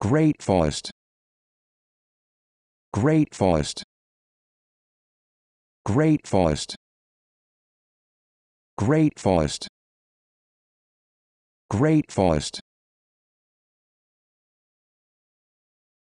Great forest. Great forest. Great forest. Great forest. Great forest.